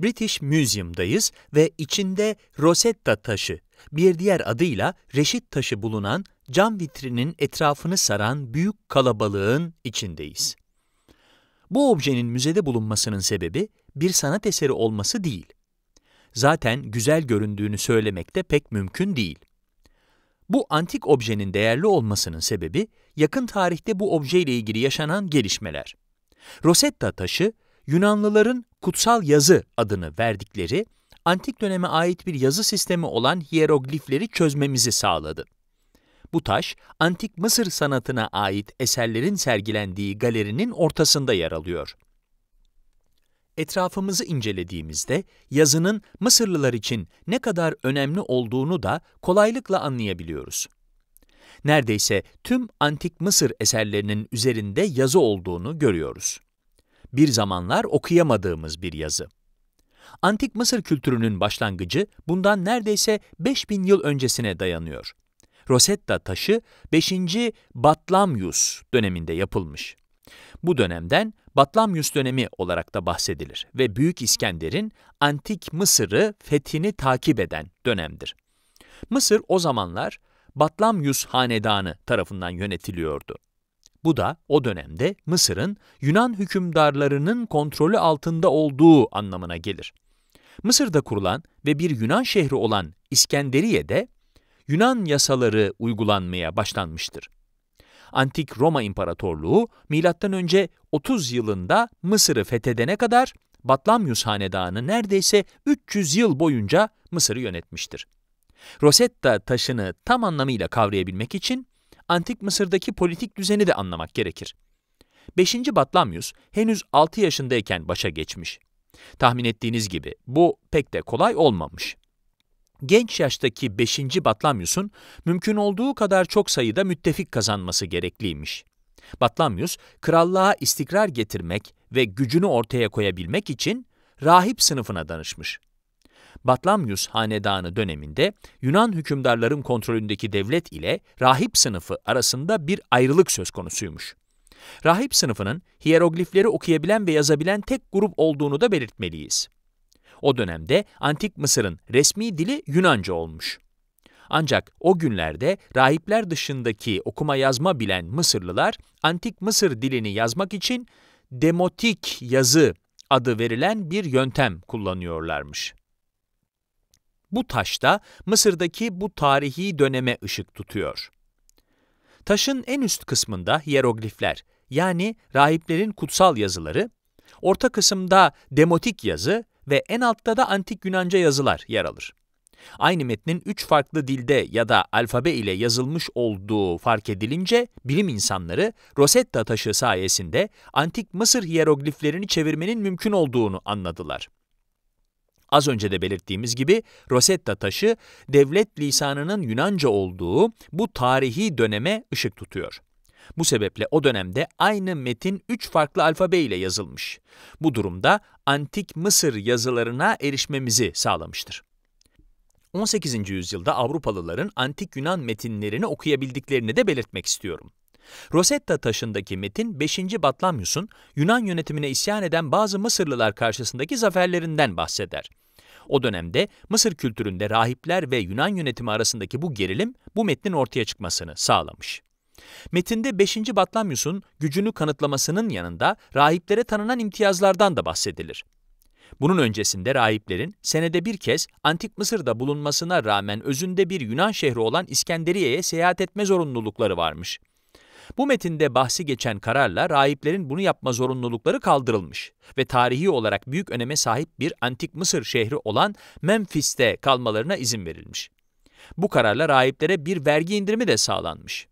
British Museum'dayız ve içinde Rosetta taşı, bir diğer adıyla reşit taşı bulunan cam vitrinin etrafını saran büyük kalabalığın içindeyiz. Bu objenin müzede bulunmasının sebebi bir sanat eseri olması değil. Zaten güzel göründüğünü söylemek de pek mümkün değil. Bu antik objenin değerli olmasının sebebi yakın tarihte bu objeyle ilgili yaşanan gelişmeler. Rosetta taşı Yunanlıların kutsal yazı adını verdikleri antik döneme ait bir yazı sistemi olan hieroglifleri çözmemizi sağladı. Bu taş, antik Mısır sanatına ait eserlerin sergilendiği galerinin ortasında yer alıyor. Etrafımızı incelediğimizde yazının Mısırlılar için ne kadar önemli olduğunu da kolaylıkla anlayabiliyoruz. Neredeyse tüm antik Mısır eserlerinin üzerinde yazı olduğunu görüyoruz bir zamanlar okuyamadığımız bir yazı. Antik Mısır kültürünün başlangıcı bundan neredeyse 5000 yıl öncesine dayanıyor. Rosetta taşı 5. Batlamyus döneminde yapılmış. Bu dönemden Batlamyus dönemi olarak da bahsedilir ve Büyük İskender'in Antik Mısır'ı fethini takip eden dönemdir. Mısır o zamanlar Batlamyus hanedanı tarafından yönetiliyordu. Bu da o dönemde Mısır'ın Yunan hükümdarlarının kontrolü altında olduğu anlamına gelir. Mısır'da kurulan ve bir Yunan şehri olan İskenderiye'de Yunan yasaları uygulanmaya başlanmıştır. Antik Roma İmparatorluğu M.Ö. 30 yılında Mısır'ı fethedene kadar Batlamyus Hanedanı neredeyse 300 yıl boyunca Mısır'ı yönetmiştir. Rosetta taşını tam anlamıyla kavrayabilmek için Antik Mısır'daki politik düzeni de anlamak gerekir. 5. Batlamyus henüz 6 yaşındayken başa geçmiş. Tahmin ettiğiniz gibi bu pek de kolay olmamış. Genç yaştaki 5. Batlamyus'un mümkün olduğu kadar çok sayıda müttefik kazanması gerekliymiş. Batlamyus, krallığa istikrar getirmek ve gücünü ortaya koyabilmek için rahip sınıfına danışmış. Batlamyus Hanedanı döneminde Yunan hükümdarların kontrolündeki devlet ile rahip sınıfı arasında bir ayrılık söz konusuymuş. Rahip sınıfının hieroglifleri okuyabilen ve yazabilen tek grup olduğunu da belirtmeliyiz. O dönemde Antik Mısır'ın resmi dili Yunanca olmuş. Ancak o günlerde rahipler dışındaki okuma yazma bilen Mısırlılar, Antik Mısır dilini yazmak için demotik yazı adı verilen bir yöntem kullanıyorlarmış. Bu taş da Mısır'daki bu tarihi döneme ışık tutuyor. Taşın en üst kısmında hieroglifler yani rahiplerin kutsal yazıları, orta kısımda demotik yazı ve en altta da antik Yunanca yazılar yer alır. Aynı metnin üç farklı dilde ya da alfabe ile yazılmış olduğu fark edilince bilim insanları Rosetta taşı sayesinde antik Mısır hierogliflerini çevirmenin mümkün olduğunu anladılar. Az önce de belirttiğimiz gibi Rosetta taşı devlet lisanının Yunanca olduğu bu tarihi döneme ışık tutuyor. Bu sebeple o dönemde aynı metin üç farklı alfabe ile yazılmış. Bu durumda antik Mısır yazılarına erişmemizi sağlamıştır. 18. yüzyılda Avrupalıların antik Yunan metinlerini okuyabildiklerini de belirtmek istiyorum. Rosetta taşındaki metin 5. Batlamyus'un Yunan yönetimine isyan eden bazı Mısırlılar karşısındaki zaferlerinden bahseder. O dönemde Mısır kültüründe rahipler ve Yunan yönetimi arasındaki bu gerilim bu metnin ortaya çıkmasını sağlamış. Metinde 5. Batlamyus'un gücünü kanıtlamasının yanında rahiplere tanınan imtiyazlardan da bahsedilir. Bunun öncesinde rahiplerin senede bir kez Antik Mısır'da bulunmasına rağmen özünde bir Yunan şehri olan İskenderiye'ye seyahat etme zorunlulukları varmış. Bu metinde bahsi geçen kararla rahiplerin bunu yapma zorunlulukları kaldırılmış ve tarihi olarak büyük öneme sahip bir antik Mısır şehri olan Memphis'te kalmalarına izin verilmiş. Bu kararla rahiplere bir vergi indirimi de sağlanmış.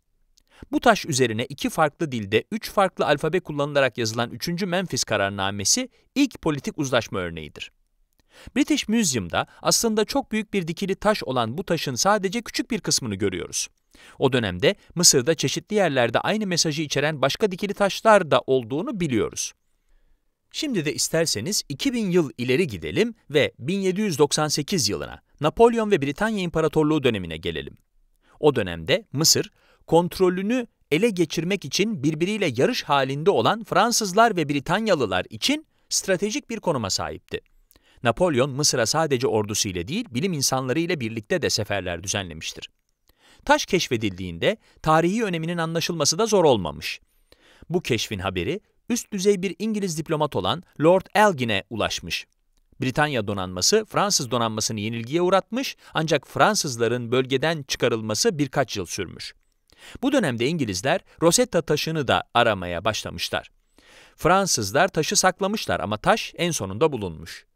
Bu taş üzerine iki farklı dilde üç farklı alfabe kullanılarak yazılan 3. Memphis kararnamesi ilk politik uzlaşma örneğidir. British Museum'da aslında çok büyük bir dikili taş olan bu taşın sadece küçük bir kısmını görüyoruz. O dönemde Mısır'da çeşitli yerlerde aynı mesajı içeren başka dikili taşlar da olduğunu biliyoruz. Şimdi de isterseniz 2000 yıl ileri gidelim ve 1798 yılına, Napolyon ve Britanya İmparatorluğu dönemine gelelim. O dönemde Mısır, kontrolünü ele geçirmek için birbiriyle yarış halinde olan Fransızlar ve Britanyalılar için stratejik bir konuma sahipti. Napolyon, Mısır'a sadece ordusu ile değil, bilim insanları ile birlikte de seferler düzenlemiştir taş keşfedildiğinde tarihi öneminin anlaşılması da zor olmamış. Bu keşfin haberi üst düzey bir İngiliz diplomat olan Lord Elgin'e ulaşmış. Britanya donanması Fransız donanmasını yenilgiye uğratmış ancak Fransızların bölgeden çıkarılması birkaç yıl sürmüş. Bu dönemde İngilizler Rosetta taşını da aramaya başlamışlar. Fransızlar taşı saklamışlar ama taş en sonunda bulunmuş.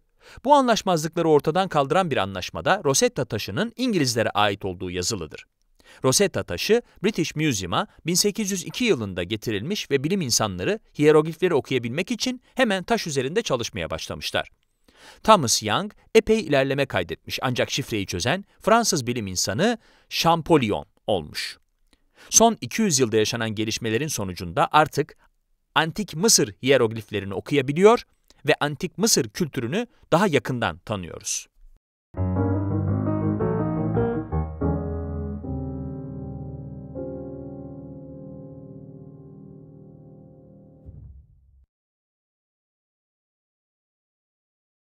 Bu anlaşmazlıkları ortadan kaldıran bir anlaşmada Rosetta taşının İngilizlere ait olduğu yazılıdır. Rosetta taşı British Museum'a 1802 yılında getirilmiş ve bilim insanları hieroglifleri okuyabilmek için hemen taş üzerinde çalışmaya başlamışlar. Thomas Young epey ilerleme kaydetmiş ancak şifreyi çözen Fransız bilim insanı Champollion olmuş. Son 200 yılda yaşanan gelişmelerin sonucunda artık Antik Mısır hierogliflerini okuyabiliyor ve Antik Mısır kültürünü daha yakından tanıyoruz.